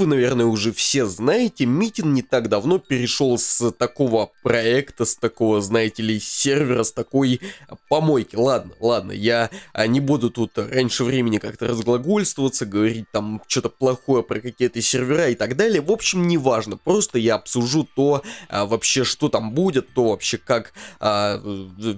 вы, наверное, уже все знаете, Митин не так давно перешел с такого проекта, с такого, знаете ли, сервера, с такой помойки. Ладно, ладно, я а, не буду тут раньше времени как-то разглагольствоваться, говорить там что-то плохое про какие-то сервера и так далее. В общем, неважно, просто я обсужу то а, вообще, что там будет, то вообще, как а,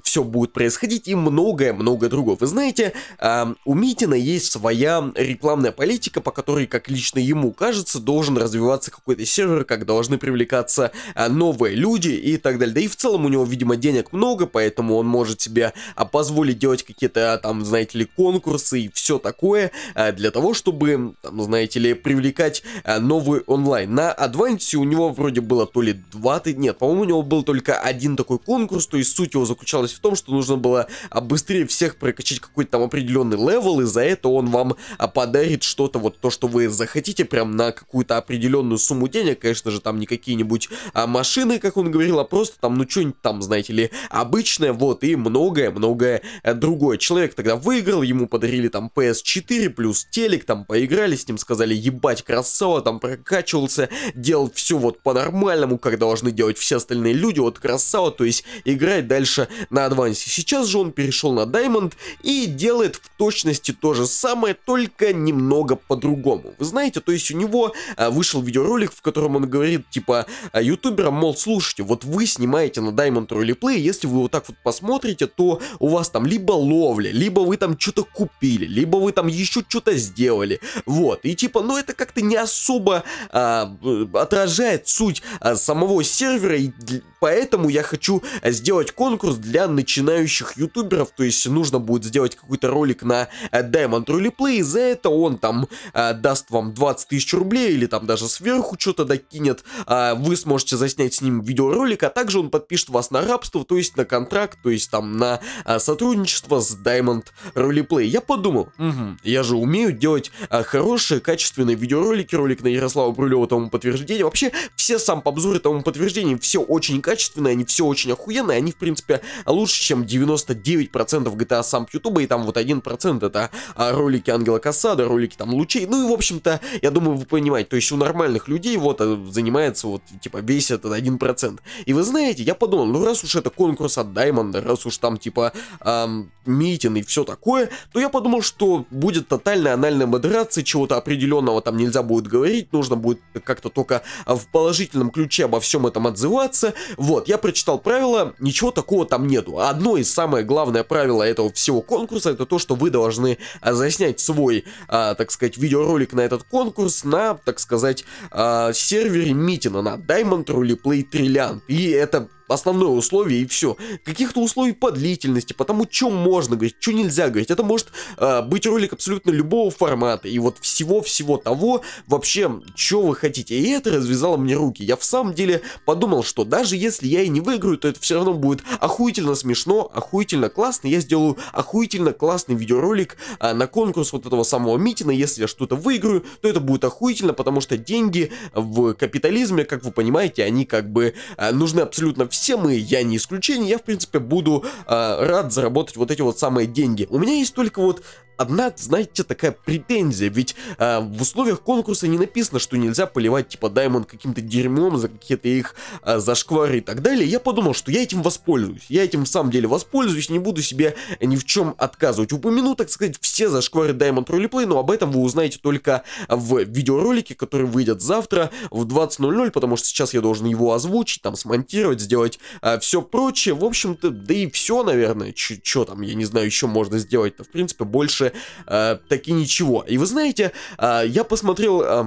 все будет происходить и многое-многое другое. Вы знаете, а, у Митина есть своя рекламная политика, по которой, как лично ему кажется, должен развиваться какой-то сервер, как должны привлекаться а, новые люди и так далее. Да и в целом у него, видимо, денег много, поэтому он может себе а, позволить делать какие-то а, там, знаете ли, конкурсы и все такое для того, чтобы, там, знаете ли, привлекать новый онлайн. На Advantage у него вроде было то ли 20, нет, по-моему, у него был только один такой конкурс, то есть суть его заключалась в том, что нужно было быстрее всех прокачать какой-то там определенный левел, и за это он вам подарит что-то вот то, что вы захотите прям на какую-то определенную сумму денег, конечно же, там не какие-нибудь а, машины, как он говорил, а просто там, ну, что-нибудь там, знаете ли, обычное, вот, и многое-многое э, другое. Человек тогда выиграл, ему подарили там PS4 плюс телек, там поиграли с ним, сказали, ебать, красава, там прокачивался, делал все вот по-нормальному, как должны делать все остальные люди, вот красава, то есть играет дальше на адвансе. Сейчас же он перешел на Diamond и делает в точности то же самое, только немного по-другому. Вы знаете, то есть у него Э, вышел видеоролик, в котором он говорит, типа, «Э, ютуберам, мол, слушайте, вот вы снимаете на Diamond Rally если вы вот так вот посмотрите, то у вас там либо ловли, либо вы там что-то купили, либо вы там еще что-то сделали, вот, и типа, ну это как-то не особо а, отражает суть а, самого сервера, и поэтому я хочу сделать конкурс для начинающих ютуберов, то есть нужно будет сделать какой-то ролик на Diamond Rally и за это он там а, даст вам 20 тысяч рублей, рублей или там даже сверху что-то докинет, а вы сможете заснять с ним видеоролик, а также он подпишет вас на рабство, то есть на контракт, то есть там на а, сотрудничество с Diamond Roleplay. Я подумал, угу, я же умею делать а, хорошие, качественные видеоролики, ролик на Ярослава Брюлева тому подтверждение. Вообще, все сам обзоры тому подтверждение, все очень качественные, они все очень охуенные, они в принципе лучше, чем 99% GTA сам Ютуба, и там вот 1% это а, ролики Ангела Кассада, ролики там Лучей, ну и в общем-то, я думаю, вы понимаете, понимать. То есть у нормальных людей вот э, занимается вот, типа, весь этот один процент И вы знаете, я подумал, ну раз уж это конкурс от Даймонда, раз уж там, типа, эм, митин и все такое, то я подумал, что будет тотальная анальная модерация, чего-то определенного там нельзя будет говорить, нужно будет как-то только в положительном ключе обо всем этом отзываться. Вот, я прочитал правила, ничего такого там нету. Одно из самое главное правило этого всего конкурса, это то, что вы должны э, заснять свой, э, так сказать, видеоролик на этот конкурс на так сказать, а, сервере Митина на Diamond Roleplay Trilliant. И это основное условие и все. Каких-то условий по длительности, потому что можно говорить, что нельзя говорить. Это может э, быть ролик абсолютно любого формата. И вот всего-всего того, вообще, что вы хотите. И это развязало мне руки. Я в самом деле подумал, что даже если я и не выиграю, то это все равно будет охуительно смешно, охуительно классно. Я сделаю охуительно классный видеоролик э, на конкурс вот этого самого Митина. Если я что-то выиграю, то это будет охуительно, потому что деньги в капитализме, как вы понимаете, они как бы э, нужны абсолютно всем системы, я не исключение, я в принципе буду э, рад заработать вот эти вот самые деньги. У меня есть только вот одна, знаете, такая претензия, ведь э, в условиях конкурса не написано, что нельзя поливать, типа, даймон каким-то дерьмом за какие-то их э, зашквары и так далее. Я подумал, что я этим воспользуюсь, я этим в самом деле воспользуюсь, не буду себе ни в чем отказывать. Упомяну, так сказать, все зашквары даймон Roleplay, но об этом вы узнаете только в видеоролике, который выйдет завтра в 20.00, потому что сейчас я должен его озвучить, там, смонтировать, сделать э, а, все прочее. В общем-то, да и все, наверное, что там, я не знаю, еще можно сделать-то, в принципе, больше больше э, таки ничего. И вы знаете, э, я посмотрел... Э,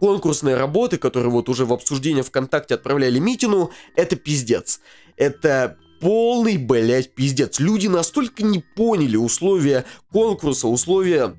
конкурсные работы, которые вот уже в обсуждение ВКонтакте отправляли Митину, это пиздец. Это полный, блядь, пиздец. Люди настолько не поняли условия конкурса, условия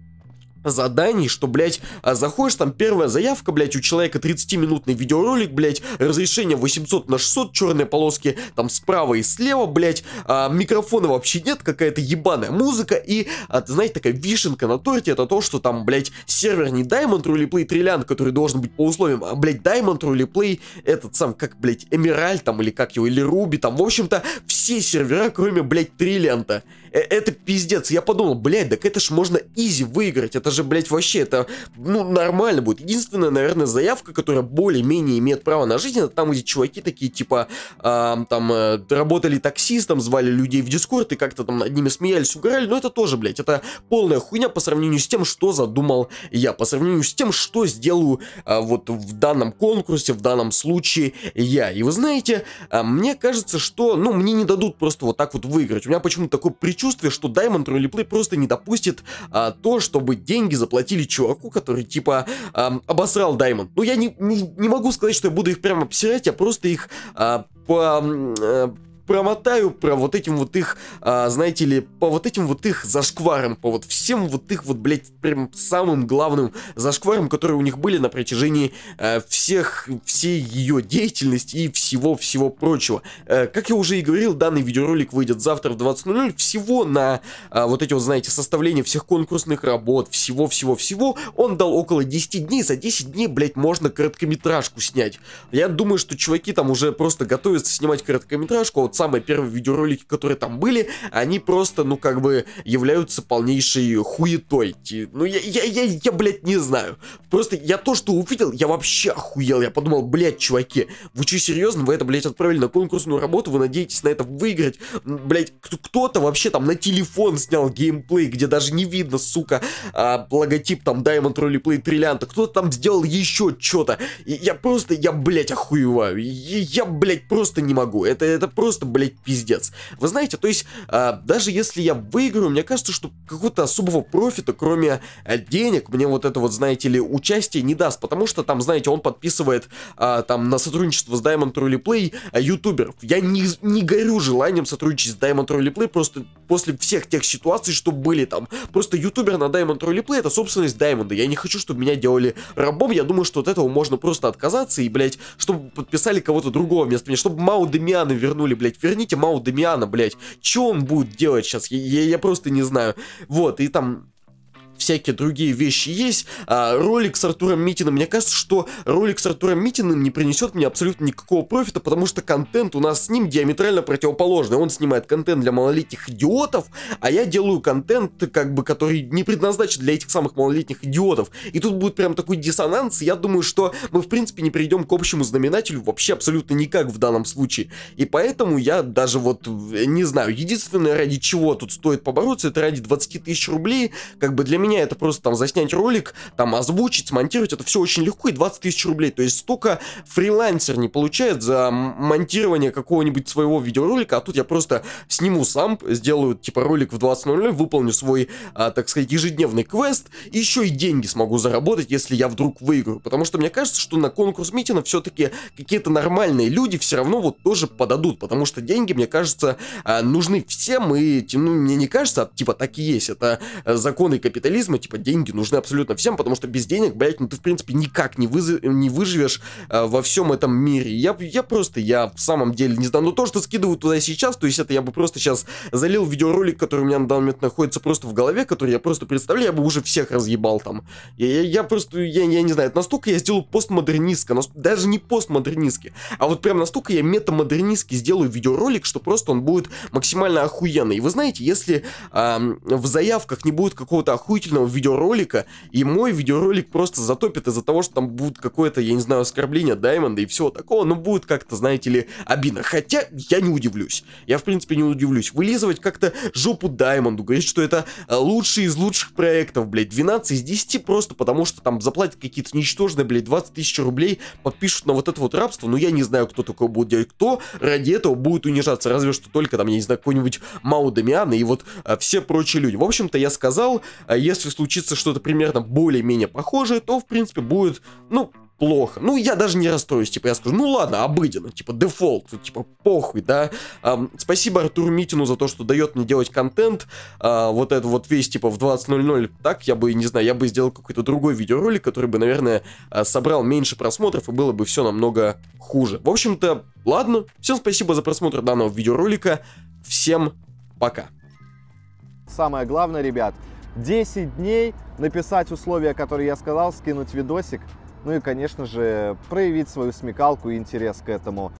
заданий, что, блядь, а, заходишь, там первая заявка, блядь, у человека 30-минутный видеоролик, блядь, разрешение 800 на 600, черные полоски там справа и слева, блядь, а, микрофона вообще нет, какая-то ебаная музыка и, а, знаете, такая вишенка на торте, это то, что там, блядь, сервер не Diamond Roleplay Trilliant, который должен быть по условиям, а, блядь, Diamond Roleplay, этот сам, как, блядь, Эмираль там, или как его, или Руби там, в общем-то, все сервера, кроме, блядь, Триллианта. Э, это пиздец. Я подумал, блядь, так это ж можно изи выиграть. Это же, блядь, вообще, это, ну, нормально будет. Единственная, наверное, заявка, которая более-менее имеет право на жизнь, это там, где чуваки такие, типа, э, там, э, работали таксистом, звали людей в Дискорд и как-то там над ними смеялись, угорали. Но это тоже, блядь, это полная хуйня по сравнению с тем, что задумал я. По сравнению с тем, что сделаю э, вот в данном конкурсе, в данном случае я. И вы знаете, э, мне кажется, что, ну, мне не дадут просто вот так вот выиграть. У меня почему-то такое причувствие предчувствие, что Diamond Roleplay просто не допустит а, то, чтобы деньги заплатили чуваку, который типа а, обосрал Diamond. Ну я не, не, не могу сказать, что я буду их прямо обсирать, я просто их а, по, а, промотаю про вот этим вот их, а, знаете ли, по вот этим вот их зашкварам, по вот всем вот их вот, блядь, прям самым главным зашкварам, которые у них были на протяжении а, всех, всей ее деятельности и всего-всего прочего. А, как я уже и говорил, данный видеоролик выйдет завтра в 20.00, всего на а, вот эти вот, знаете, составление всех конкурсных работ, всего-всего-всего, он дал около 10 дней, за 10 дней, блядь, можно короткометражку снять. Я думаю, что чуваки там уже просто готовятся снимать короткометражку, а вот самые первые видеоролики, которые там были, они просто, ну, как бы, являются полнейшей хуетой. Ну, я, я, я, я, блядь, не знаю. Просто я то, что увидел, я вообще охуел. Я подумал, блядь, чуваки, вы что, серьезно? Вы это, блядь, отправили на конкурсную работу, вы надеетесь на это выиграть? Блядь, кто-то вообще там на телефон снял геймплей, где даже не видно, сука, а, логотип там Diamond Roleplay Триллианта. Кто-то там сделал еще что-то. Я просто, я, блядь, охуеваю. Я, я, блядь, просто не могу. Это, это просто просто, блядь, пиздец. Вы знаете, то есть, э, даже если я выиграю, мне кажется, что какого-то особого профита, кроме э, денег, мне вот это вот, знаете ли, участие не даст, потому что там, знаете, он подписывает э, там на сотрудничество с Diamond Rally Play э, ютуберов. Я не, не горю желанием сотрудничать с Diamond Rally Play просто после всех тех ситуаций, что были там. Просто ютубер на Diamond Rally Play это собственность Даймонда. Я не хочу, чтобы меня делали рабом. Я думаю, что от этого можно просто отказаться и, блядь, чтобы подписали кого-то другого вместо меня, чтобы Мау Демиана вернули, блядь, говорит, верните Мау Демиана, блядь. Че он будет делать сейчас? Я, я, я просто не знаю. Вот, и там всякие другие вещи есть. А, ролик с Артуром Митиным, мне кажется, что ролик с Артуром Митиным не принесет мне абсолютно никакого профита, потому что контент у нас с ним диаметрально противоположный. Он снимает контент для малолетних идиотов, а я делаю контент, как бы, который не предназначен для этих самых малолетних идиотов. И тут будет прям такой диссонанс, я думаю, что мы, в принципе, не придем к общему знаменателю вообще абсолютно никак в данном случае. И поэтому я даже вот, э, не знаю, единственное, ради чего тут стоит побороться, это ради 20 тысяч рублей, как бы для меня меня это просто там заснять ролик, там озвучить, смонтировать, это все очень легко и 20 тысяч рублей. То есть столько фрилансер не получает за монтирование какого-нибудь своего видеоролика, а тут я просто сниму сам, сделаю типа ролик в 20.00, выполню свой, а, так сказать, ежедневный квест, и еще и деньги смогу заработать, если я вдруг выиграю. Потому что мне кажется, что на конкурс митина все-таки какие-то нормальные люди все равно вот тоже подадут, потому что деньги, мне кажется, а, нужны всем, и, ну, мне не кажется, а типа так и есть, это э, законы капитализма, капитализма, типа, деньги нужны абсолютно всем, потому что без денег, блядь, ну ты, в принципе, никак не, выз... не выживешь э, во всем этом мире. Я, я просто, я в самом деле не знаю, но то, что скидываю туда сейчас, то есть это я бы просто сейчас залил видеоролик, который у меня на данный момент находится просто в голове, который я просто представляю, я бы уже всех разъебал там. Я, я, я просто, я, я не знаю, настолько я сделаю постмодернистка, нас... даже не постмодернистки, а вот прям настолько я метамодернистки сделаю видеоролик, что просто он будет максимально охуенный. И вы знаете, если э, в заявках не будет какого-то охуительного поучительного видеоролика, и мой видеоролик просто затопит из-за того, что там будет какое-то, я не знаю, оскорбление Даймонда и всего такого, но будет как-то, знаете ли, обидно. Хотя я не удивлюсь. Я, в принципе, не удивлюсь. Вылизывать как-то жопу Даймонду, говорить, что это э, лучший из лучших проектов, блядь, 12 из 10 просто потому, что там заплатят какие-то ничтожные, блядь, 20 тысяч рублей, подпишут на вот это вот рабство, но ну, я не знаю, кто такое будет делать, кто ради этого будет унижаться, разве что только там, я не знаю, какой-нибудь Мау Дамиан и вот а, все прочие люди. В общем-то, я сказал, а, э, если если случится что-то примерно более-менее похожее, то, в принципе, будет, ну, плохо. Ну, я даже не расстроюсь, типа, я скажу, ну ладно, обыденно, типа, дефолт, типа, похуй, да. Эм, спасибо Артуру Митину за то, что дает мне делать контент, э, вот это вот весь, типа, в 20.00, так, я бы, не знаю, я бы сделал какой-то другой видеоролик, который бы, наверное, а, собрал меньше просмотров, и было бы все намного хуже. В общем-то, ладно, всем спасибо за просмотр данного видеоролика, всем пока. Самое главное, ребят, 10 дней, написать условия, которые я сказал, скинуть видосик, ну и, конечно же, проявить свою смекалку и интерес к этому.